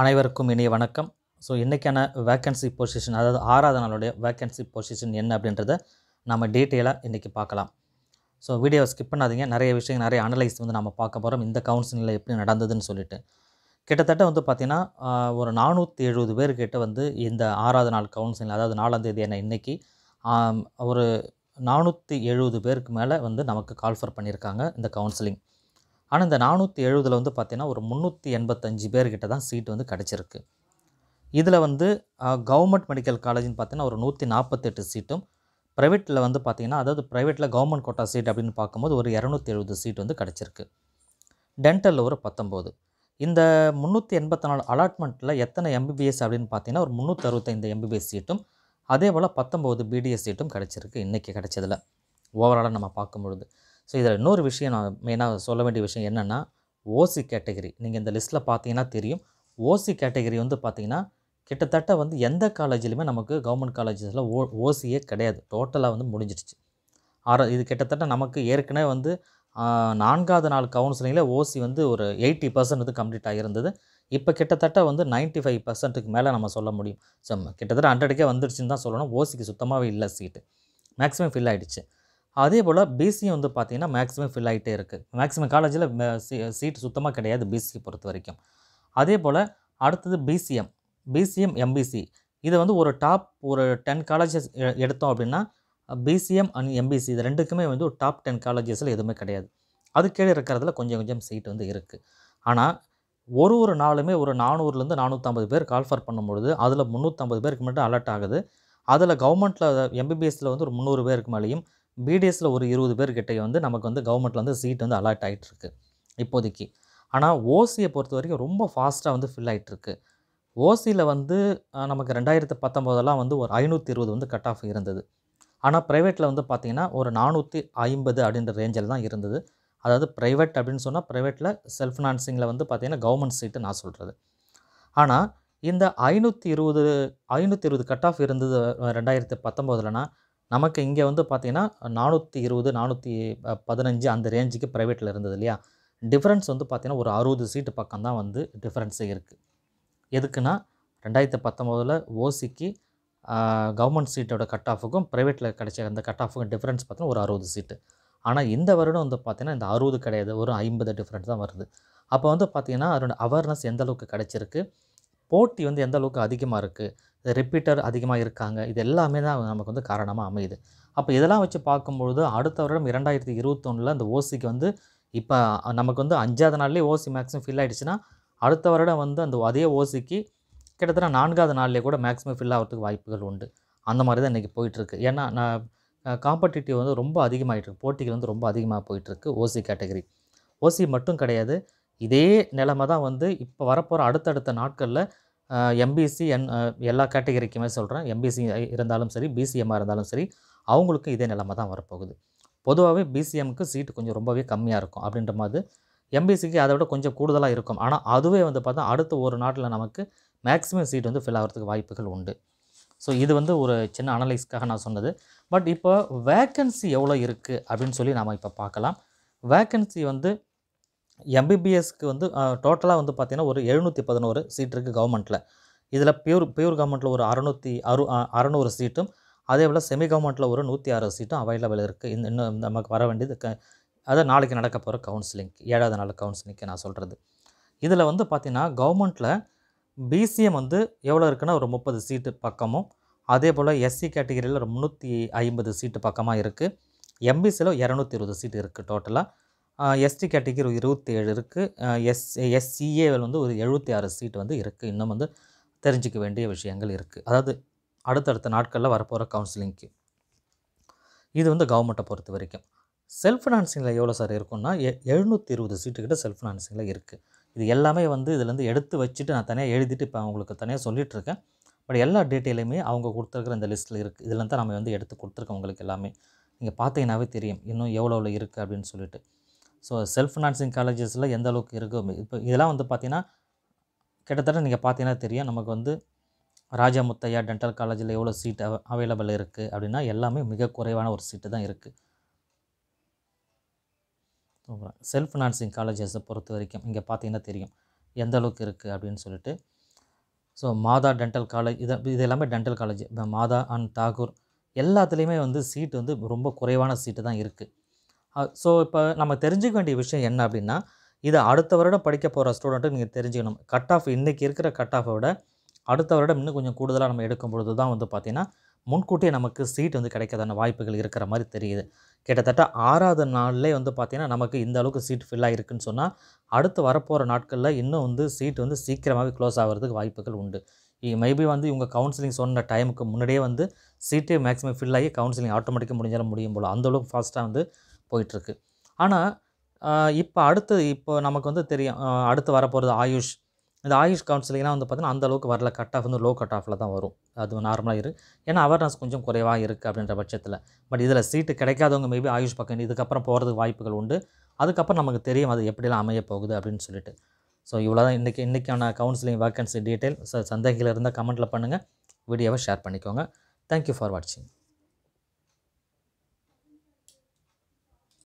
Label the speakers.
Speaker 1: அனைவருக்கும் இனிய வணக்கம் ஸோ இன்றைக்கான வேக்கன்சி பொசிஷன் அதாவது ஆறாவது நாளுடைய வேக்கன்சி பொசிஷன் என்ன அப்படின்றத நம்ம டீட்டெயிலாக இன்றைக்கி பார்க்கலாம் ஸோ வீடியோவை ஸ்கிப் பண்ணாதீங்க நிறைய விஷயங்கள் நிறைய அனலைஸ் வந்து நம்ம பார்க்க போகிறோம் இந்த கவுன்சிலில் எப்படி நடந்ததுன்னு சொல்லிட்டு கிட்டத்தட்ட வந்து பார்த்திங்கன்னா ஒரு நானூற்றி எழுபது பேர்கிட்ட வந்து இந்த ஆறாவது நாள் கவுன்சிலிங் அதாவது நாலாந்தேதி என்ன இன்றைக்கி ஒரு நானூற்றி எழுபது பேருக்கு மேலே வந்து நமக்கு கால்ஃபர் பண்ணியிருக்காங்க இந்த கவுன்சிலிங் ஆனால் இந்த நானூற்றி எழுபதில் வந்து பார்த்திங்கன்னா ஒரு முந்நூற்றி எண்பத்தஞ்சு பேர்கிட்ட தான் சீட் வந்து கிடச்சிருக்கு இதில் வந்து கவர்மெண்ட் மெடிக்கல் காலேஜ்னு பார்த்தீங்கன்னா ஒரு நூற்றி நாற்பத்தெட்டு சீட்டும் ப்ரைவேட்டில் வந்து பார்த்திங்கன்னா அதாவது ப்ரைவேட்டில் கவர்மெண்ட் கோட்டா சீட் அப்படின்னு பார்க்கும்போது ஒரு இரநூத்தி எழுபது சீட் வந்து கிடச்சிருக்கு டென்டலில் ஒரு பத்தொம்போது இந்த முந்நூற்றி எண்பத்தி நாலு அலாட்மெண்ட்டில் எத்தனை எம்பிபிஎஸ் அப்படின்னு பார்த்தீங்கன்னா ஒரு முந்நூற்றி அறுபத்தைந்து எம்பிபிஎஸ் சீட்டும் அதே போல் பத்தொம்போது பிடிஎஸ் சீட்டும் கிடச்சிருக்கு இன்றைக்கி கிடச்சதில் ஓவராலாக நம்ம பார்க்கும்பொழுது ஸோ இதில் இன்னொரு விஷயம் நான் மெயினாக சொல்ல வேண்டிய விஷயம் என்னென்னா ஓசி கேட்டகரி நீங்கள் இந்த லிஸ்ட்டில் பார்த்தீங்கன்னா தெரியும் ஓசி கேட்டகரி வந்து பார்த்திங்கன்னா கிட்டத்தட்ட வந்து எந்த காலேஜிலுமே நமக்கு கவர்மெண்ட் காலேஜஸில் ஓ ஓசியே கிடையாது டோட்டலாக வந்து முடிஞ்சிடுச்சு ஆற இது கிட்டத்தட்ட நமக்கு ஏற்கனவே வந்து நான்காவது நாள் கவுன்சிலிங்கில் ஓசி வந்து ஒரு எயிட்டி பர்சன்ட் வந்து கம்ப்ளீட் ஆகியிருந்தது இப்போ கிட்டத்தட்ட வந்து நைன்ட்டி ஃபைவ் பர்சன்ட்டுக்கு மேலே நம்ம சொல்ல முடியும் ஸோ கிட்டத்தட்ட ஹண்ட்ரடுக்கே வந்துடுச்சுன்னு தான் சொல்லணும் ஓசிக்கு சுத்தமாகவே இல்லை சீட்டு மேக்ஸிமம் ஃபில் ஆகிடுச்சு அதே போல் பிசியும் வந்து பார்த்திங்கன்னா மேக்ஸிமம் ஃபில் ஆகிட்டே இருக்குது மேக்ஸிமம் காலேஜில் சீட் சுத்தமாக கிடையாது பிசியை பொறுத்த வரைக்கும் அதே போல் அடுத்தது பிசிஎம் பிசிஎம் எம்பிசி இதை வந்து ஒரு டாப் ஒரு டென் காலேஜஸ் எடுத்தோம் அப்படின்னா பிசிஎம் அண்ட் எம்பிசி இது ரெண்டுக்குமே வந்து ஒரு டாப் டென் காலேஜஸில் எதுவுமே கிடையாது அது கீழே இருக்கிறதுல கொஞ்சம் கொஞ்சம் சீட் வந்து இருக்குது ஆனால் ஒரு ஒரு நாளுமே ஒரு நானூறுலேருந்து நானூற்றம்பது பேர் கால்ஃபர் பண்ணும்பொழுது அதில் முந்நூற்றம்பது பேருக்கு மட்டும் அலர்ட் ஆகுது அதில் கவர்மெண்ட்டில் எம்பிபிஎஸ்சில் வந்து ஒரு முந்நூறு பேருக்கு மேலேயும் பிடிஎஸில் ஒரு இருபது பேர்கிட்ட வந்து நமக்கு வந்து கவர்மெண்ட்டில் வந்து சீட் வந்து அலாட் ஆகிட்டுருக்கு இப்போதைக்கு ஆனால் ஓசியை பொறுத்த வரைக்கும் ரொம்ப ஃபாஸ்ட்டாக வந்து ஃபில் ஆகிட்டுருக்கு ஓசியில் வந்து நமக்கு ரெண்டாயிரத்து பத்தொம்போதெல்லாம் வந்து ஒரு ஐநூற்றி இருபது வந்து கட் ஆஃப் இருந்தது ஆனால் ப்ரைவேட்டில் வந்து பார்த்திங்கன்னா ஒரு நானூற்றி ஐம்பது அப்படின்ற ரேஞ்சில் தான் இருந்தது அதாவது ப்ரைவேட் அப்படின்னு சொன்னால் ப்ரைவேட்டில் செல்ஃப் ஃபினான்சிங்கில் வந்து பார்த்திங்கன்னா கவர்மெண்ட் சீட்டு நான் சொல்கிறது ஆனால் இந்த ஐநூற்றி இருபது ஐநூற்றி இருபது கட் ஆஃப் இருந்தது ரெண்டாயிரத்து பத்தொம்போதுலனா நமக்கு இங்கே வந்து பார்த்திங்கன்னா நானூற்றி இருபது நானூற்றி பதினஞ்சு அந்த ரேஞ்சுக்கு ப்ரைவேட்டில் இருந்தது இல்லையா டிஃப்ரென்ஸ் வந்து பார்த்திங்கன்னா ஒரு அறுபது சீட்டு பக்கம் தான் வந்து டிஃப்ரென்ஸே இருக்குது எதுக்குன்னா ரெண்டாயிரத்து பத்தொம்போதில் ஓசிக்கு கவர்மெண்ட் சீட்டோட கட் ஆஃபுக்கும் ப்ரைவேட்டில் கிடைச்ச அந்த கட் ஆஃபுக்கும் டிஃப்ரென்ஸ் பார்த்தீங்கன்னா ஒரு அறுபது சீட்டு ஆனால் இந்த வருடம் வந்து பார்த்திங்கன்னா இந்த அறுபது கிடையாது ஒரு ஐம்பது டிஃப்ரென்ஸ் தான் வருது அப்போ வந்து பார்த்திங்கன்னா அதோட அவேர்னஸ் எந்த அளவுக்கு கிடச்சிருக்கு போட்டி வந்து எந்தளவுக்கு அதிகமாக இருக்குது ரிப்பீட்டர் அதிகமாக இருக்காங்க இது எல்லாமே தான் நமக்கு வந்து காரணமாக அமையுது அப்போ இதெல்லாம் வச்சு பார்க்கும்பொழுது அடுத்த வருடம் இரண்டாயிரத்தி இருபத்தொன்னில் அந்த ஓசிக்கு வந்து இப்போ நமக்கு வந்து அஞ்சாவது நாள்லேயே ஓசி மேக்ஸிமம் ஃபில் ஆகிடுச்சுன்னா அடுத்த வருடம் வந்து அந்த அதே ஓசிக்கு கிட்டத்தட்ட நான்காவது நாள்லேயே கூட மேக்ஸிமம் ஃபில் ஆகிறதுக்கு வாய்ப்புகள் உண்டு அந்த மாதிரி தான் இன்றைக்கி போயிட்டுருக்கு ஏன்னா நான் காம்படிட்டிவ் வந்து ரொம்ப அதிகமாகிட்டுருக்கு போட்டிகள் வந்து ரொம்ப அதிகமாக போயிட்டுருக்கு ஓசி கேட்டகரி ஓசி மட்டும் கிடையாது இதே நிலமை தான் வந்து இப்போ வரப்போகிற அடுத்தடுத்த நாட்களில் எம்பிசி என் எல்லா கேட்டகரிக்குமே சொல்கிறேன் எம்பிசி இருந்தாலும் சரி பிசிஎம்மாக இருந்தாலும் சரி அவங்களுக்கும் இதே நிலமை தான் வரப்போகுது பொதுவாகவே பிசிஎம்க்கு சீட்டு கொஞ்சம் ரொம்பவே கம்மியாக இருக்கும் அப்படின்ற மாதிரி எம்பிசிக்கு அதை விட கொஞ்சம் கூடுதலாக இருக்கும் ஆனால் அதுவே வந்து பார்த்தா அடுத்த ஒரு நாட்டில் நமக்கு மேக்ஸிமம் சீட் வந்து ஃபில் ஆகிறதுக்கு வாய்ப்புகள் உண்டு ஸோ இது வந்து ஒரு சின்ன அனலைஸ்க்காக நான் சொன்னது பட் இப்போ வேக்கன்சி எவ்வளோ இருக்குது அப்படின்னு சொல்லி நாம் இப்போ பார்க்கலாம் வேக்கன்சி வந்து எம்பிபிஎஸ்க்கு வந்து டோட்டலாக வந்து பார்த்திங்கன்னா ஒரு எழுநூற்றி பதினோரு சீட் இருக்குது கவர்மெண்ட்டில் இதில் பியூர் பியூர் கவர்மெண்ட்டில் ஒரு அறநூற்றி அறு அறநூறு சீட்டும் அதே போல் செமி கவர்மெண்ட்டில் ஒரு நூற்றி ஆறு சீட்டும் அவைலபிள் இருக்குது இந்த இன்னும் நமக்கு வர வேண்டியது க அதை நாளைக்கு நடக்க போகிற கவுன்சிலிங் ஏழாவது நாள் கவுன்சிலிங்க்கு நான் சொல்கிறது இதில் வந்து பார்த்திங்கன்னா கவர்மெண்ட்டில் பிசிஎம் வந்து எவ்வளோ இருக்குன்னா ஒரு முப்பது சீட்டு பக்கமும் அதே போல் எஸ்சி கேட்டகிரியில் ஒரு முந்நூற்றி ஐம்பது சீட்டு பக்கமாக இருக்குது எம்பிசியில் இரநூத்தி இருபது சீட்டு இருக்குது டோட்டலாக எஸ்டி கேட்டகிரி இருபத்தி ஏழு இருக்குது எஸ் எஸ்சிஏவில் வந்து ஒரு எழுபத்தி ஆறு சீட் வந்து இருக்குது இன்னும் வந்து தெரிஞ்சிக்க வேண்டிய விஷயங்கள் இருக்குது அதாவது அடுத்தடுத்த நாட்களில் வரப்போகிற கவுன்சிலிங்க்கு இது வந்து கவர்மெண்ட்டை பொறுத்த வரைக்கும் செல்ஃப் ஃபினான்சிங்கில் எவ்வளோ சார் இருக்குன்னா எ எழுநூற்றி இருபது சீட்டுக்கிட்ட செல்ஃப் ஃபினான்சிங்கில் இருக்குது இது எல்லாமே வந்து இதுலேருந்து எடுத்து வச்சுட்டு நான் தனியாக எழுதிட்டு இப்போ அவங்களுக்கு தனியாக சொல்லிகிட்ருக்கேன் பட் எல்லா டீட்டெயிலுமே அவங்க கொடுத்துருக்குற இந்த லிஸ்ட்டில் இருக்குது இதுலேருந்து தான் நம்ம வந்து எடுத்து கொடுத்துருக்கோம் உங்களுக்கு எல்லாமே நீங்கள் பார்த்தீங்கன்னாவே தெரியும் இன்னும் எவ்வளோ இருக்குது அப்படின்னு சொல்லிட்டு ஸோ செல்ஃப் ஃபினான்சிங் காலேஜஸில் எந்த அளவுக்கு இருக்குது இப்போ இதெல்லாம் வந்து பார்த்திங்கன்னா கிட்டத்தட்ட நீங்கள் பார்த்தீங்கன்னா தெரியும் நமக்கு வந்து ராஜா முத்தையா டென்டல் காலேஜில் எவ்வளோ சீட் அவ அவைலபிள் இருக்குது அப்படின்னா எல்லாமே மிக குறைவான ஒரு சீட்டு தான் இருக்குது செல்ஃப் ஃபினான்சிங் காலேஜஸை பொறுத்த வரைக்கும் இங்கே பார்த்தீங்கன்னா தெரியும் எந்த அளவுக்கு இருக்குது அப்படின்னு சொல்லிட்டு ஸோ மாதா டென்டல் காலேஜ் இதை இது எல்லாமே dental college Mata and Tagore எல்லாத்துலேயுமே வந்து சீட் வந்து ரொம்ப குறைவான சீட்டு தான் இருக்குது ஸோ இப்போ நம்ம தெரிஞ்சுக்க வேண்டிய விஷயம் என்ன அப்படின்னா இதை அடுத்த வருடம் படிக்க போகிற ஸ்டூடெண்ட்டு நீங்கள் தெரிஞ்சுக்கணும் கட் ஆஃப் இன்றைக்கி இருக்கிற கட் ஆஃபை விட அடுத்த வருடம் இன்னும் கொஞ்சம் கூடுதலாக நம்ம எடுக்கும் பொழுது தான் வந்து பார்த்திங்கன்னா முன்கூட்டியே நமக்கு சீட் வந்து கிடைக்காதான வாய்ப்புகள் இருக்கிற மாதிரி தெரியுது கிட்டத்தட்ட ஆறாவது நாள்லேயே வந்து பார்த்திங்கன்னா நமக்கு இந்த அளவுக்கு சீட் ஃபில்லாக இருக்குன்னு சொன்னால் அடுத்து வரப்போகிற நாட்களில் இன்னும் வந்து சீட் வந்து சீக்கிரமாகவே க்ளோஸ் ஆகிறதுக்கு வாய்ப்புகள் உண்டு மேபி வந்து இவங்க கவுன்சிலிங் சொன்ன டைமுக்கு முன்னாடியே வந்து சீட்டே மேக்ஸிமம் ஃபில் ஆகி கவுன்சிலிங் ஆட்டோமேட்டிக்காக முடிஞ்சாலும் முடியும் போல் அந்தளவுக்கு ஃபாஸ்ட்டாக வந்து போயிட்டுருக்கு ஆனால் இப்போ அடுத்து இப்போ நமக்கு வந்து தெரியும் அடுத்து வரப்போகிறது ஆயுஷ் இந்த ஆயுஷ் கவுன்சிலிங்லாம் வந்து பார்த்திங்கன்னா அந்தளவுக்கு வரல கட் ஆஃப் வந்து லோ கட் ஆஃபில் தான் வரும் அது நார்மலாக இரு ஏன்னா அவேர்னஸ் கொஞ்சம் குறைவாக இருக்குது அப்படின்ற பட்சத்தில் பட் இதில் சீட்டு கிடைக்காதவங்க மேபி ஆயுஷ் பக்கம் இதுக்கப்புறம் போகிறதுக்கு வாய்ப்புகள் உண்டு அதுக்கப்புறம் நமக்கு தெரியும் அது எப்படிலாம் அமைய போகுது அப்படின்னு சொல்லிட்டு ஸோ இவ்வளோ தான் இன்றைக்கி இன்றைக்கான கவுன்சிலிங் வேக்கன்சி டீட்டெயில் சந்தேகங்கள் இருந்தால் கமெண்ட்டில் பண்ணுங்கள் வீடியோவை ஷேர் பண்ணிக்கோங்க தேங்க்யூ ஃபார் வாட்சிங்